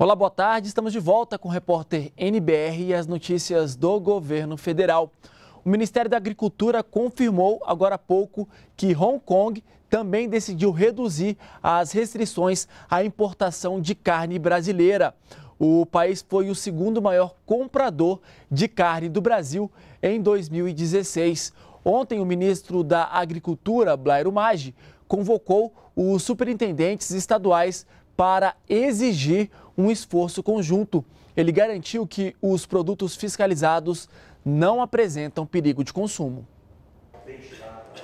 Olá, boa tarde. Estamos de volta com o repórter NBR e as notícias do governo federal. O Ministério da Agricultura confirmou agora há pouco que Hong Kong também decidiu reduzir as restrições à importação de carne brasileira. O país foi o segundo maior comprador de carne do Brasil em 2016. Ontem, o ministro da Agricultura, Blairo Maggi, convocou os superintendentes estaduais para exigir um esforço conjunto. Ele garantiu que os produtos fiscalizados não apresentam perigo de consumo.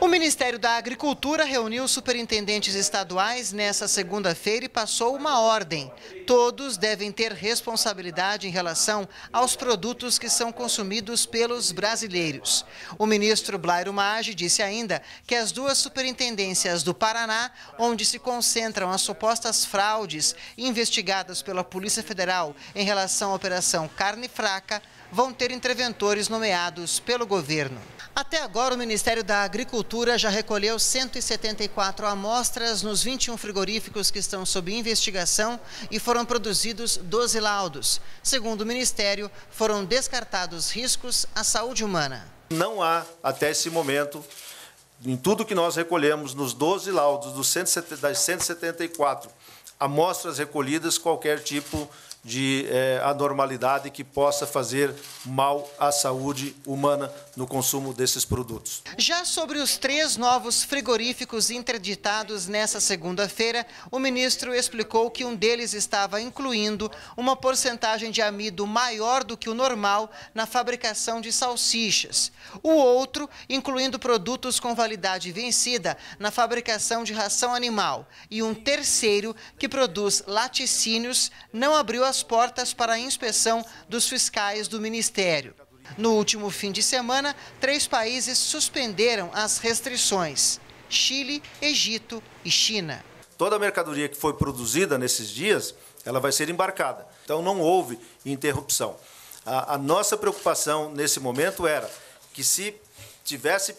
O Ministério da Agricultura reuniu superintendentes estaduais nesta segunda-feira e passou uma ordem. Todos devem ter responsabilidade em relação aos produtos que são consumidos pelos brasileiros. O ministro Blairo Maggi disse ainda que as duas superintendências do Paraná, onde se concentram as supostas fraudes investigadas pela Polícia Federal em relação à Operação Carne Fraca, vão ter interventores nomeados pelo governo. Até agora, o Ministério da Agricultura já recolheu 174 amostras nos 21 frigoríficos que estão sob investigação e foram produzidos 12 laudos. Segundo o Ministério, foram descartados riscos à saúde humana. Não há, até esse momento, em tudo que nós recolhemos, nos 12 laudos dos 174 amostras recolhidas, qualquer tipo de é, anormalidade que possa fazer mal à saúde humana no consumo desses produtos. Já sobre os três novos frigoríficos interditados nessa segunda-feira, o ministro explicou que um deles estava incluindo uma porcentagem de amido maior do que o normal na fabricação de salsichas. O outro, incluindo produtos com validade vencida na fabricação de ração animal. E um terceiro, que produz laticínios, não abriu a as portas para a inspeção dos fiscais do Ministério. No último fim de semana, três países suspenderam as restrições: Chile, Egito e China. Toda a mercadoria que foi produzida nesses dias, ela vai ser embarcada. Então não houve interrupção. A, a nossa preocupação nesse momento era que se tivesse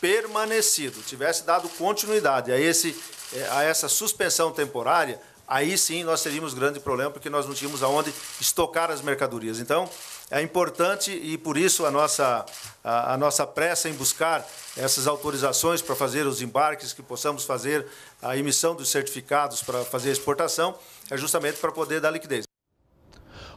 permanecido, tivesse dado continuidade a, esse, eh, a essa suspensão temporária, aí sim nós teríamos grande problema, porque nós não tínhamos aonde estocar as mercadorias. Então, é importante e por isso a nossa, a, a nossa pressa em buscar essas autorizações para fazer os embarques, que possamos fazer a emissão dos certificados para fazer a exportação, é justamente para poder dar liquidez.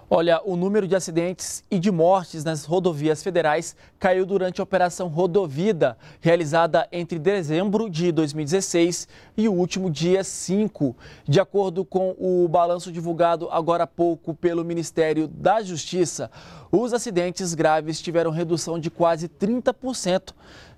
Olha, o número de acidentes e de mortes nas rodovias federais caiu durante a Operação Rodovida, realizada entre dezembro de 2016 e o último dia 5. De acordo com o balanço divulgado agora há pouco pelo Ministério da Justiça, os acidentes graves tiveram redução de quase 30%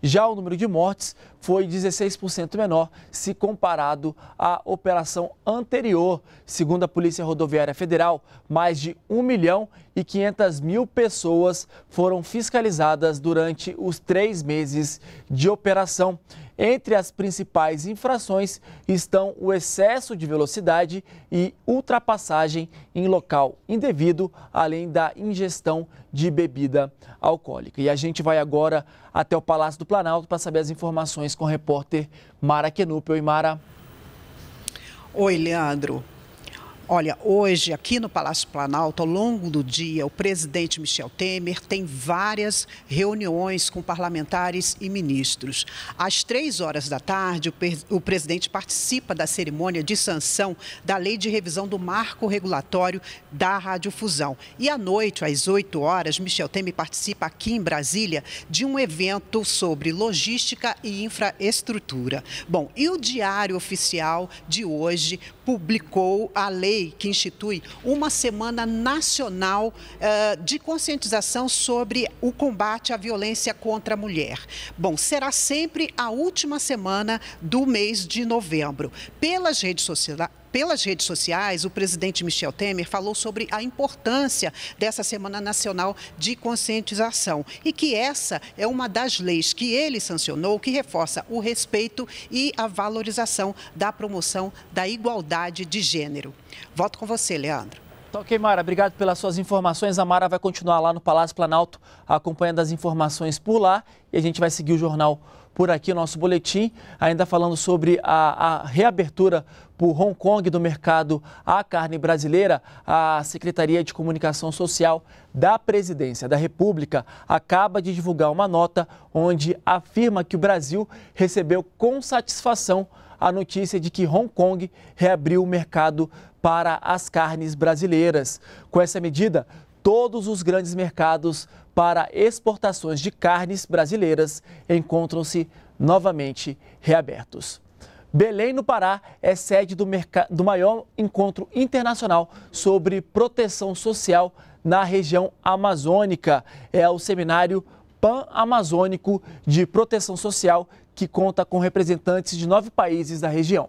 já o número de mortes foi 16% menor se comparado à operação anterior. Segundo a Polícia Rodoviária Federal, mais de 1 milhão e 500 mil pessoas foram fiscalizadas durante os três meses de operação. Entre as principais infrações estão o excesso de velocidade e ultrapassagem em local indevido, além da ingestão de bebida alcoólica. E a gente vai agora até o Palácio do Planalto para saber as informações com o repórter Mara Kenupel. E Mara. Oi, Leandro. Olha, hoje, aqui no Palácio Planalto, ao longo do dia, o presidente Michel Temer tem várias reuniões com parlamentares e ministros. Às três horas da tarde, o, presidente participa da cerimônia de sanção da lei de revisão do marco regulatório da radiofusão. E à noite, às oito horas, Michel Temer participa aqui em Brasília de um evento sobre logística e infraestrutura. Bom, e o Diário Oficial de hoje publicou a lei lei que institui uma semana nacional uh, de conscientização sobre o combate à violência contra a mulher. Bom, será sempre a última semana do mês de novembro. Pelas redes sociais pelas redes sociais, o presidente Michel Temer falou sobre a importância dessa Semana Nacional de Conscientização e que essa é uma das leis que ele sancionou que reforça o respeito e a valorização da promoção da igualdade de gênero. Volto com você, Leandro. Tá ok, Mara. Obrigado pelas suas informações. A Mara vai continuar lá no Palácio Planalto acompanhando as informações por lá e a gente vai seguir o jornal por aqui o nosso boletim, ainda falando sobre a, a reabertura por Hong Kong do mercado à carne brasileira, a Secretaria de Comunicação Social da Presidência da República acaba de divulgar uma nota onde afirma que o Brasil recebeu com satisfação a notícia de que Hong Kong reabriu o mercado para as carnes brasileiras. Com essa medida, todos os grandes mercados para exportações de carnes brasileiras encontram-se novamente reabertos. Belém, no Pará, é sede do, do, maior encontro internacional sobre proteção social na região amazônica. É o seminário pan-amazônico de proteção social que conta com representantes de nove países da região.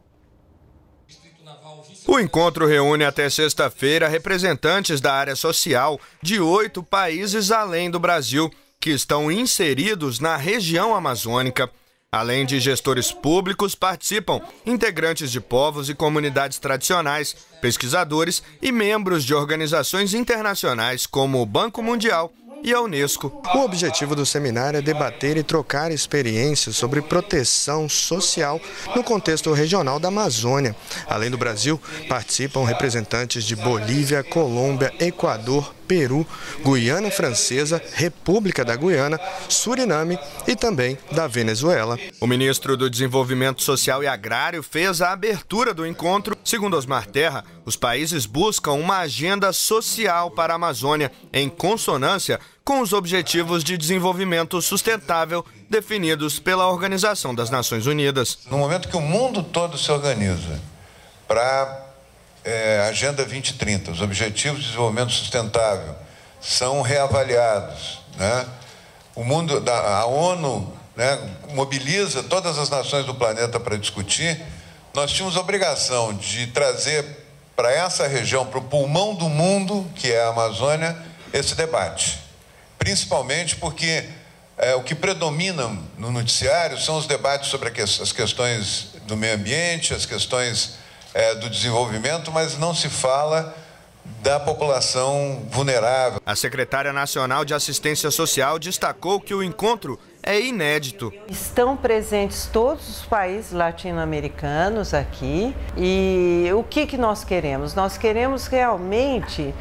O encontro reúne até sexta-feira representantes da área social de oito países além do Brasil, que estão inseridos na região amazônica. Além de gestores públicos, participam integrantes de povos e comunidades tradicionais, pesquisadores e membros de organizações internacionais como o Banco Mundial e a Unesco. O objetivo do seminário é debater e trocar experiências sobre proteção social no contexto regional da Amazônia. Além do Brasil, participam representantes de Bolívia, Colômbia, Equador, Peru, Guiana Francesa, República da Guiana, Suriname e também da Venezuela. O ministro do Desenvolvimento Social e Agrário fez a abertura do encontro. Segundo Osmar Terra, os países buscam uma agenda social para a Amazônia em consonância com os Objetivos de Desenvolvimento Sustentável definidos pela Organização das Nações Unidas. No momento que o mundo todo se organiza para é, Agenda 2030, os Objetivos de Desenvolvimento Sustentável, são reavaliados. Né? O mundo, da, a ONU né, mobiliza todas as nações do planeta para discutir. Nós tínhamos a obrigação de trazer para essa região, para o pulmão do mundo, que é a Amazônia, esse debate. Principalmente porque é, o que predomina no noticiário são os debates sobre que, as questões do meio ambiente, as questões é, do desenvolvimento, mas não se fala da população vulnerável. A secretária nacional de assistência social destacou que o encontro é inédito. Estão presentes todos os países latino-americanos aqui e o que, que nós queremos? Nós queremos realmente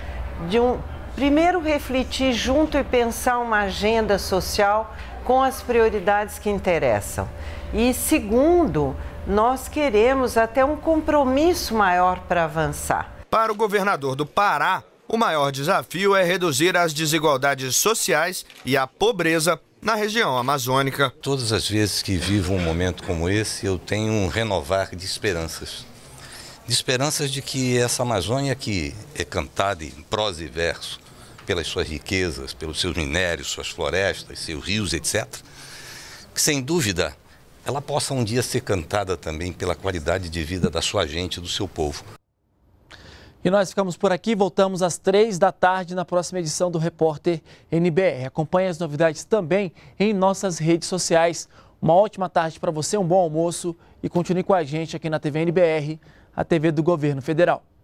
de um primeiro refletir junto e pensar uma agenda social com as prioridades que interessam. E segundo, nós queremos até um compromisso maior para avançar. Para o governador do Pará, o maior desafio é reduzir as desigualdades sociais e a pobreza na região amazônica. Todas as vezes que vivo um momento como esse, eu tenho um renovar de esperanças. De esperanças de que essa Amazônia que é cantada em prosa e verso pelas suas riquezas, pelos seus minérios, suas florestas, seus rios, etc., que sem dúvida ela possa um dia ser cantada também pela qualidade de vida da sua gente, do seu povo. E nós ficamos por aqui, voltamos às três da tarde na próxima edição do Repórter NBR. Acompanhe as novidades também em nossas redes sociais. Uma ótima tarde para você, um bom almoço e continue com a gente aqui na TV NBR, a TV do Governo Federal.